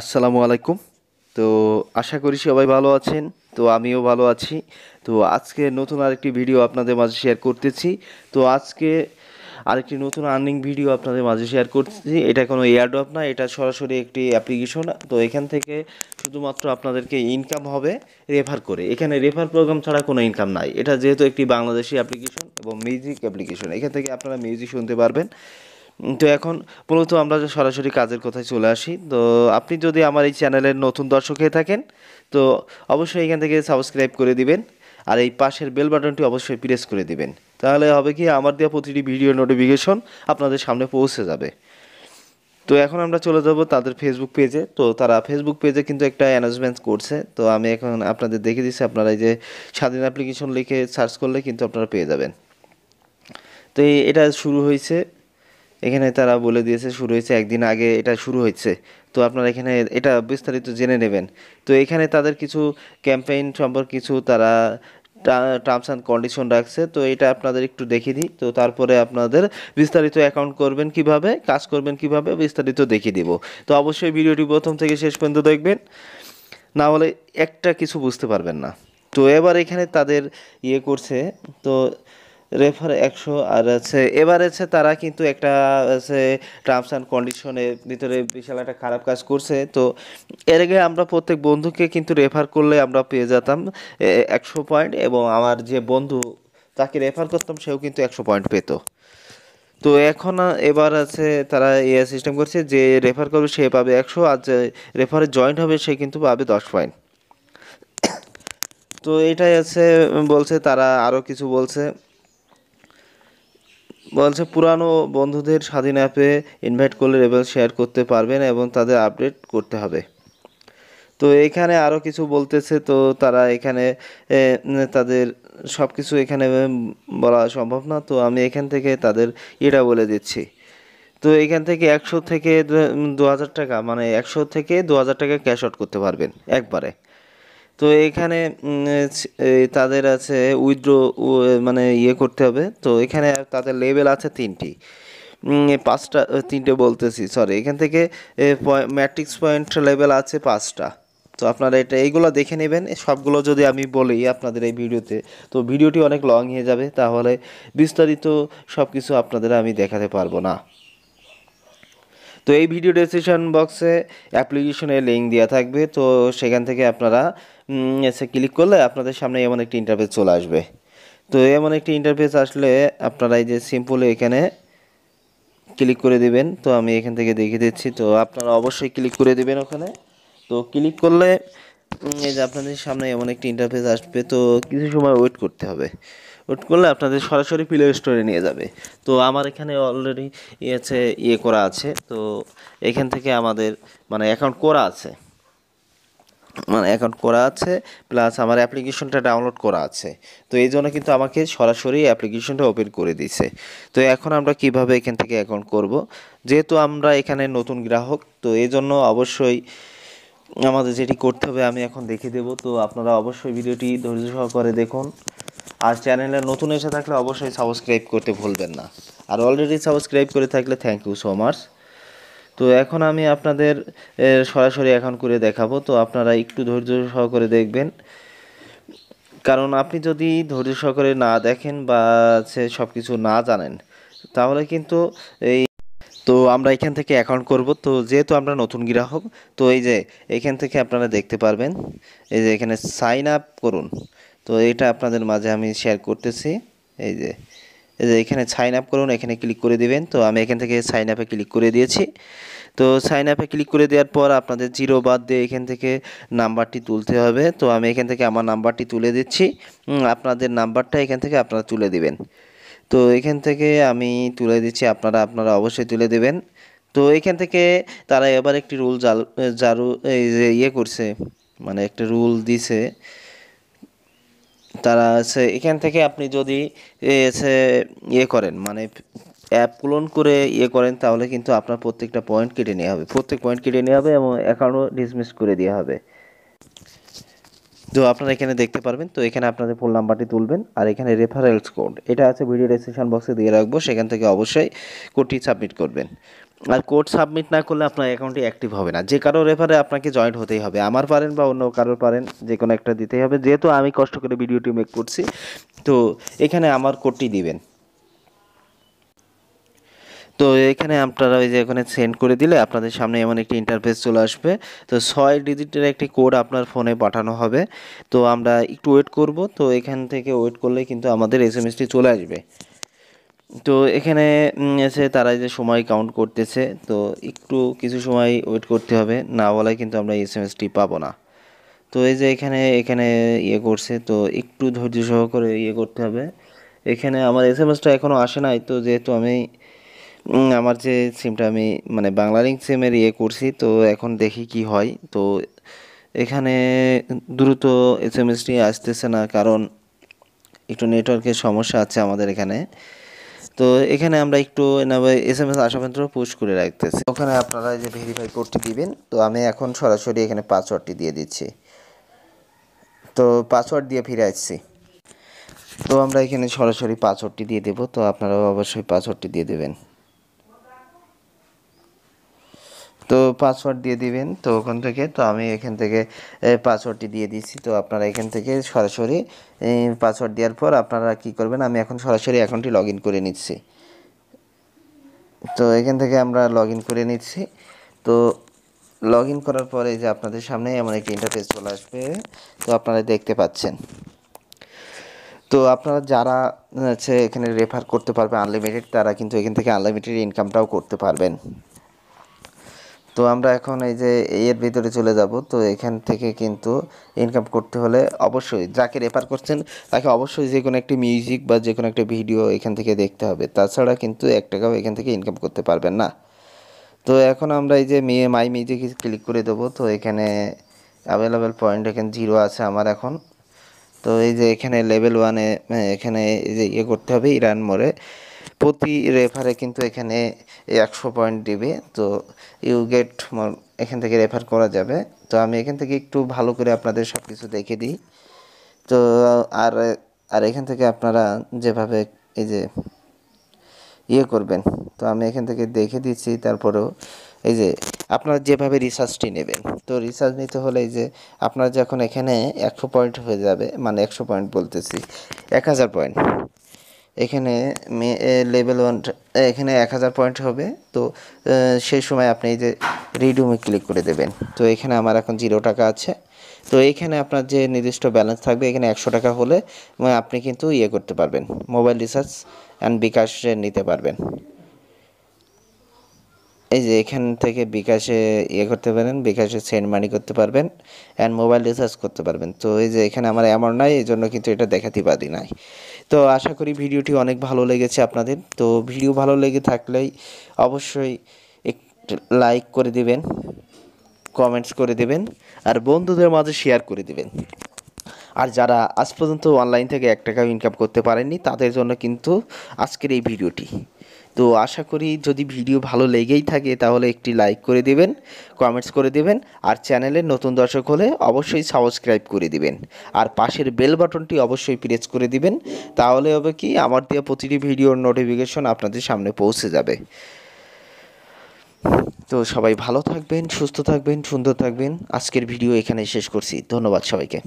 আসসালামু আলাইকুম তো আশা করি সবাই ভালো আছেন তো আমিও ভালো আছি তো আজকে নতুন আরেকটি ভিডিও আপনাদের মাঝে শেয়ার করতেছি তো আজকে আরেকটি নতুন আর্নিং ভিডিও আপনাদের মাঝে শেয়ার করতেছি এটা কোনো এয়ারড্রপ না এটা সরাসরি একটি অ্যাপ্লিকেশন তো এখান থেকে শুধুমাত্র আপনাদেরকে ইনকাম হবে রেফার করে এখানে রেফার প্রোগ্রাম ছাড়া কোনো ইনকাম নাই এটা যেহেতু একটি বাংলাদেশি অ্যাপ্লিকেশন এবং মিউজিক অ্যাপ্লিকেশন এখান থেকে আপনারা মিউজিক শুনতে পারবেন তো এখন মূলত আমরা সরাসরি কাজের কথায় চলে আসি তো আপনি যদি আমার এই চ্যানেলের নতুন দর্শক হয়ে থাকেন তো অবশ্যই এখান থেকে সাবস্ক্রাইব করে দিবেন আর এই পাশের বেল বাটনটি অবশ্যই প্রেস করে দিবেন তাহলে হবে কি আমার দেওয়া প্রতিটি ভিডিও নোটিফিকেশন আপনাদের সামনে পৌঁছে যাবে তো এখন আমরা চলে যাব তাদের ফেসবুক পেজে তো তারা ফেসবুক পেজে কিন্তু একটা অ্যানাউন্সমেন্ট করছে তো আমি এখন আপনাদের দেখে দিচ্ছি আপনারা এই যে স্বাধীন অ্যাপ্লিকেশন লিখে সার্চ করলে কিন্তু আপনারা পেয়ে যাবেন তো এটা শুরু হয়েছে এখানে তারা বলে দিয়েছে শুরু হয়েছে একদিন আগে এটা শুরু হয়েছে তো আপনারা এখানে এটা বিস্তারিত জেনে নেবেন তো এখানে তাদের কিছু ক্যাম্পেইন সম্পর্কে কিছু তারা টার্মস অ্যান্ড কন্ডিশন রাখছে তো এটা আপনাদের একটু দেখিয়ে দিই তো তারপরে আপনাদের বিস্তারিত অ্যাকাউন্ট করবেন কিভাবে কাজ করবেন কিভাবে বিস্তারিত দেখিয়ে দিব তো অবশ্যই ভিডিওটি প্রথম থেকে শেষ পর্যন্ত দেখবেন না হলে একটা কিছু বুঝতে পারবেন না তো এবার এখানে তাদের ইয়ে করছে তো রেফার একশো আর আছে এবার আছে তারা কিন্তু একটা আছে টার্মস অ্যান্ড কন্ডিশনের ভিতরে বিশাল একটা খারাপ কাজ করছে তো এর আগে আমরা প্রত্যেক বন্ধুকে কিন্তু রেফার করলে আমরা পেয়ে যেতাম একশো পয়েন্ট এবং আমার যে বন্ধু তাকে রেফার করতাম সেও কিন্তু একশো পয়েন্ট পেত তো এখন এবার আছে তারা এ সিস্টেম করছে যে রেফার করবে সে পাবে একশো আর যে রেফারে জয়েন্ট হবে সে কিন্তু পাবে দশ পয়েন্ট তো এটাই আছে বলছে তারা আরও কিছু বলছে বলছে পুরানো বন্ধুদের স্বাধীন অ্যাপে ইনভাইট করলে রেবেল শেয়ার করতে পারবেন এবং তাদের আপডেট করতে হবে তো এখানে আরও কিছু বলতেছে তো তারা এখানে তাদের সব কিছু এখানে বলা সম্ভব না তো আমি এখান থেকে তাদের এটা বলে দিচ্ছি তো এখান থেকে একশো থেকে দু হাজার টাকা মানে একশো থেকে দু হাজার টাকা ক্যাশ আউট করতে পারবেন একবারে তো এখানে তাদের আছে উইথড্র মানে ইয়ে করতে হবে তো এখানে তাদের লেভেল আছে তিনটি পাঁচটা তিনটে বলতেছি সরি এখান থেকে ম্যাট্রিক্স পয়েন্ট লেভেল আছে পাঁচটা তো আপনারা এটা এইগুলো দেখে নেবেন সবগুলো যদি আমি বলি আপনাদের এই ভিডিওতে তো ভিডিওটি অনেক লং হয়ে যাবে তাহলে বিস্তারিত সব কিছু আপনাদের আমি দেখাতে পারবো না তো এই ভিডিও ডেসক্রিপশন বক্সে অ্যাপ্লিকেশনের লিঙ্ক দেওয়া থাকবে তো সেখান থেকে আপনারা এসে ক্লিক করলে আপনাদের সামনে এমন একটি ইন্টারফেস চলে আসবে তো এমন একটি ইন্টারফেস আসলে আপনারা এই যে সিম্পল এখানে ক্লিক করে দিবেন তো আমি এখান থেকে দেখিয়ে দিচ্ছি তো আপনারা অবশ্যই ক্লিক করে দিবেন ওখানে তো ক্লিক করলে এই যে আপনাদের সামনে এমন একটি ইন্টারফেস আসবে তো কিছু সময় ওয়েট করতে হবে ওয়েট করলে আপনাদের সরাসরি প্লে স্টোরে নিয়ে যাবে তো আমার এখানে অলরেডি আছে ইয়ে করা আছে তো এখান থেকে আমাদের মানে অ্যাকাউন্ট করা আছে মানে অ্যাকাউন্ট করা আছে প্লাস আমার অ্যাপ্লিকেশনটা ডাউনলোড করা আছে তো এই জন্য কিন্তু আমাকে সরাসরি অ্যাপ্লিকেশনটা ওপেন করে দিছে তো এখন আমরা কিভাবে এখান থেকে অ্যাকাউন্ট করব যেহেতু আমরা এখানে নতুন গ্রাহক তো এই জন্য অবশ্যই আমাদের যেটি করতে হবে আমি এখন দেখে দেব তো আপনারা অবশ্যই ভিডিওটি ধৈর্য সহকারে দেখুন আর চ্যানেলে নতুন এসে থাকলে অবশ্যই সাবস্ক্রাইব করতে ভুলবেন না আর অলরেডি সাবস্ক্রাইব করে থাকলে থ্যাংক ইউ সো মাচ তো এখন আমি আপনাদের সরাসরি এখন করে দেখাবো তো আপনারা একটু ধৈর্য সহকারে দেখবেন কারণ আপনি যদি ধৈর্য সহকারে না দেখেন বা সে সব কিছু না জানেন তাহলে কিন্তু এই তো আমরা এখান থেকে অ্যাকাউন্ট করব তো যেহেতু আমরা নতুন গ্রাহক তো এই যে এখান থেকে আপনারা দেখতে পারবেন এই যে এখানে সাইন আপ করুন তো এটা আপনাদের মাঝে আমি শেয়ার করতেছি এই যে যে এখানে সাইন আপ করুন এখানে ক্লিক করে দেবেন তো আমি এখান থেকে সাইন আপে ক্লিক করে দিয়েছি তো সাইন আপে ক্লিক করে দেওয়ার পর আপনাদের জিরো বাদ দিয়ে এখান থেকে নাম্বারটি তুলতে হবে তো আমি এখান থেকে আমার নাম্বারটি তুলে দিচ্ছি আপনাদের নাম্বারটা এখান থেকে আপনারা তুলে দেবেন তো এখান থেকে আমি তুলে দিচ্ছি আপনারা আপনারা অবশ্যই তুলে দেবেন তো এখান থেকে তারা এবার একটি রুল জাল জারু ইয়ে করছে মানে একটা রুল দিছে তারা আছে এখান থেকে আপনি যদি এসে ইয়ে করেন মানে অ্যাপ ক্লোন করে ইয়ে করেন তাহলে কিন্তু আপনার প্রত্যেকটা পয়েন্ট কেটে নেওয়া হবে প্রত্যেক পয়েন্ট কেটে নেওয়া হবে এবং অ্যাকাউন্টও ডিসমিস করে দেওয়া হবে তো আপনারা এখানে দেখতে পারবেন তো এখানে আপনাদের ফোন নাম্বারটি তুলবেন আর এখানে রেফারেলস কোড এটা আছে ভিডিও ডেসক্রিপশন বক্সে দিয়ে রাখবো সেখান থেকে অবশ্যই কোডটি সাবমিট করবেন আর কোড সাবমিট না করলে আপনার অ্যাকাউন্টটি অ্যাক্টিভ হবে না যে কারো রেফারে আপনাকে জয়েন্ট হতেই হবে আমার পারেন বা অন্য কারোর পারেন যে কোনো একটা দিতেই হবে যেহেতু আমি কষ্ট করে ভিডিওটি মেক করছি তো এখানে আমার কোডটি দিবেন তো এখানে আপনারা ওই যে এখানে সেন্ড করে দিলে আপনাদের সামনে এমন একটি ইন্টারফেস চলে আসবে তো ছয় ডিজিটের একটি কোড আপনার ফোনে পাঠানো হবে তো আমরা একটু ওয়েট করব তো এখান থেকে ওয়েট করলে কিন্তু আমাদের এস চলে আসবে তো এখানে এসে তারা যে সময় কাউন্ট করতেছে তো একটু কিছু সময় ওয়েট করতে হবে না বলায় কিন্তু আমরা এস এম এসটি পাবো না তো এই যে এখানে এখানে ইয়ে করছে তো একটু ধৈর্য সহকারে ইয়ে করতে হবে এখানে আমার এস এম এসটা এখনও আসে নাই তো যেহেতু আমি আমার যে সিমটা আমি মানে বাংলালিঙ্ক সিমের ইয়ে করছি তো এখন দেখি কি হয় তো এখানে দ্রুত এস এম এসটি আসতেছে না কারণ একটু নেটওয়ার্কের সমস্যা আছে আমাদের এখানে তো এখানে আমরা একটু এস এম এস আসা পুশ করে রাখতেছি ওখানে আপনারা যে ভেরিফাই কোডটি দিবেন তো আমি এখন সরাসরি এখানে পাসওয়ার্ডটি দিয়ে দিচ্ছি তো পাসওয়ার্ড দিয়ে ফিরে আসছি তো আমরা এখানে সরাসরি পাসওয়ার্ডটি দিয়ে দেব তো আপনারাও অবশ্যই পাসওয়ার্ডটি দিয়ে দেবেন পাসওয়ার্ড দিয়ে দিবেন তো ওখান থেকে তো আমি এখান থেকে পাসওয়ার্ডটি দিয়ে দিচ্ছি তো আপনারা এখান থেকে সরাসরি পাসওয়ার্ড দেওয়ার পর আপনারা কি করবেন আমি এখন সরাসরি অ্যাকাউন্টটি লগ করে নিচ্ছি তো এখান থেকে আমরা লগ করে নিচ্ছি তো লগ করার পরে যে আপনাদের সামনে এমন একটি ইন্টারফেস চলে আসবে তো আপনারা দেখতে পাচ্ছেন তো আপনারা যারা হচ্ছে এখানে রেফার করতে পারবে আনলিমিটেড তারা কিন্তু এখান থেকে আনলিমিটেড ইনকামটাও করতে পারবেন তো আমরা এখন এই যে এর ভিতরে চলে যাব তো এখান থেকে কিন্তু ইনকাম করতে হলে অবশ্যই যাকে রেফার করছেন তাকে অবশ্যই যে কোনো একটি মিউজিক বা যে কোনো একটা ভিডিও এখান থেকে দেখতে হবে তাছাড়া কিন্তু এক টাকাও এখান থেকে ইনকাম করতে পারবেন না তো এখন আমরা এই যে মেয়ে মাই মিউজিক ক্লিক করে দেবো তো এখানে অ্যাভেলেবেল পয়েন্ট এখানে জিরো আছে আমার এখন তো এই যে এখানে লেভেল ওয়ানে এখানে এই যে ইয়ে করতে হবে ইরান মোড়ে প্রতি রেফারে কিন্তু এখানে একশো পয়েন্ট দিবে তো ইউ গেট এখান থেকে রেফার করা যাবে তো আমি এখান থেকে একটু ভালো করে আপনাদের সব কিছু দেখে দিই তো আর আর এখান থেকে আপনারা যেভাবে এই যে ইয়ে করবেন তো আমি এখান থেকে দেখে দিচ্ছি তারপরেও এই যে আপনারা যেভাবে রিসার্চটি নেবেন তো রিসার্চ নিতে হলে এই যে আপনার যখন এখানে একশো পয়েন্ট হয়ে যাবে মানে একশো পয়েন্ট বলতেছি এক হাজার পয়েন্ট এখানে লেভেল ওয়ান এখানে এক হাজার পয়েন্ট হবে তো সেই সময় আপনি এই যে রিডিউমে ক্লিক করে দেবেন তো এখানে আমার এখন জিরো টাকা আছে তো এইখানে আপনার যে নির্দিষ্ট ব্যালেন্স থাকবে এখানে একশো টাকা হলে মানে আপনি কিন্তু ইয়ে করতে পারবেন মোবাইল রিচার্জ অ্যান্ড বিকাশে নিতে পারবেন এই যে এখান থেকে বিকাশে ইয়ে করতে পারেন বিকাশে সেন্ড মানি করতে পারবেন অ্যান্ড মোবাইল রিচার্জ করতে পারবেন তো এই যে এখানে আমার অ্যামাউন্ট নাই এই জন্য কিন্তু এটা দেখাতে পারি নাই তো আশা করি ভিডিওটি অনেক ভালো লেগেছে আপনাদের তো ভিডিও ভালো লেগে থাকলেই অবশ্যই একটু লাইক করে দিবেন কমেন্টস করে দেবেন আর বন্ধুদের মাঝে শেয়ার করে দেবেন আর যারা আজ পর্যন্ত অনলাইন থেকে এক টাকাও ইনকাম করতে পারেননি তাদের জন্য কিন্তু আজকের এই ভিডিওটি তো আশা করি যদি ভিডিও ভালো লেগেই থাকে তাহলে একটি লাইক করে দেবেন কমেন্টস করে দেবেন আর চ্যানেলের নতুন দর্শক হলে অবশ্যই সাবস্ক্রাইব করে দিবেন আর পাশের বেল বাটনটি অবশ্যই প্রেস করে দিবেন তাহলে হবে কি আমার দেওয়া প্রতিটি ভিডিওর নোটিফিকেশন আপনাদের সামনে পৌঁছে যাবে তো সবাই ভালো থাকবেন সুস্থ থাকবেন সুন্দর থাকবেন আজকের ভিডিও এখানে শেষ করছি ধন্যবাদ সবাইকে